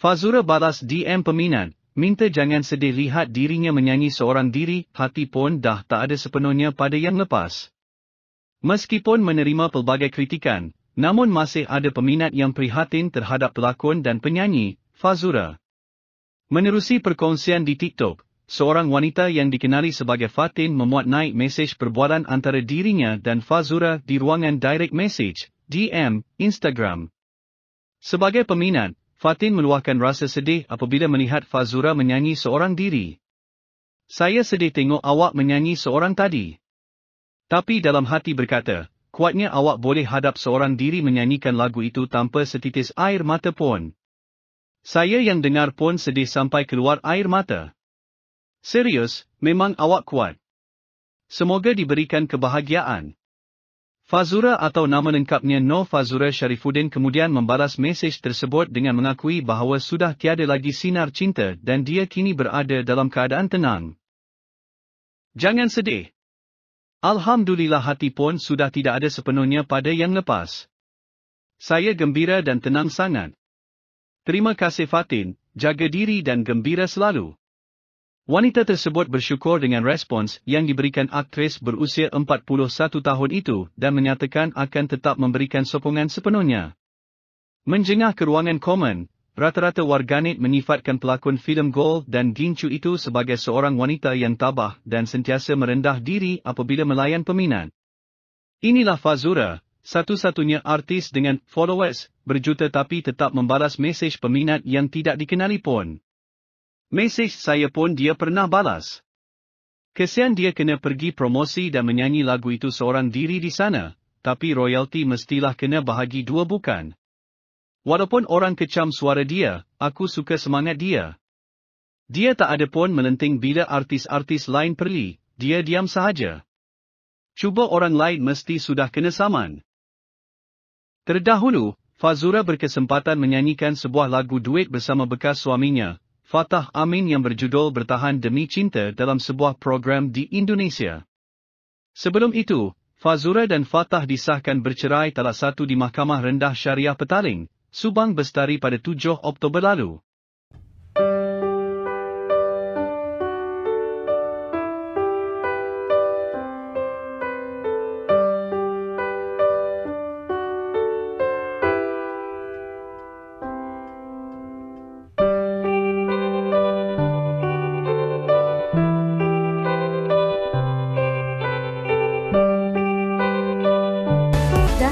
Fazura balas DM peminat, minta jangan sedih lihat dirinya menyanyi seorang diri, hati pun dah tak ada sepenuhnya pada yang lepas. Meskipun menerima pelbagai kritikan, namun masih ada peminat yang prihatin terhadap pelakon dan penyanyi, Fazura. Menerusi perkongsian di TikTok, seorang wanita yang dikenali sebagai Fatin memuat naik mesej perbualan antara dirinya dan Fazura di ruangan direct message, DM, Instagram. Sebagai peminat, Fatin meluahkan rasa sedih apabila melihat Fazura menyanyi seorang diri. Saya sedih tengok awak menyanyi seorang tadi. Tapi dalam hati berkata, kuatnya awak boleh hadap seorang diri menyanyikan lagu itu tanpa setitis air mata pun. Saya yang dengar pun sedih sampai keluar air mata. Serius, memang awak kuat. Semoga diberikan kebahagiaan. Fazura atau nama lengkapnya No Fazura Sharifuddin kemudian membalas mesej tersebut dengan mengakui bahawa sudah tiada lagi sinar cinta dan dia kini berada dalam keadaan tenang. Jangan sedih. Alhamdulillah hati pun sudah tidak ada sepenuhnya pada yang lepas. Saya gembira dan tenang sangat. Terima kasih Fatin, jaga diri dan gembira selalu. Wanita tersebut bersyukur dengan respons yang diberikan aktris berusia 41 tahun itu dan menyatakan akan tetap memberikan sokongan sepenuhnya. Menjengah ke ruangan komen, rata-rata warganet menyifatkan pelakon filem Gold dan Ginchu itu sebagai seorang wanita yang tabah dan sentiasa merendah diri apabila melayan peminat. Inilah Fazura, satu-satunya artis dengan followers berjuta tapi tetap membalas mesej peminat yang tidak dikenali pun. Mesej saya pun dia pernah balas. Kesian dia kena pergi promosi dan menyanyi lagu itu seorang diri di sana, tapi royalti mestilah kena bahagi dua bukan. Walaupun orang kecam suara dia, aku suka semangat dia. Dia tak ada pun melenting bila artis-artis lain perli, dia diam sahaja. Cuba orang lain mesti sudah kena saman. Terdahulu, Fazura berkesempatan menyanyikan sebuah lagu duet bersama bekas suaminya, Fatah Amin yang berjudul Bertahan Demi Cinta dalam sebuah program di Indonesia. Sebelum itu, Fazura dan Fatah disahkan bercerai talak satu di Mahkamah Rendah Syariah Petaling, Subang Bestari pada 7 Oktober lalu.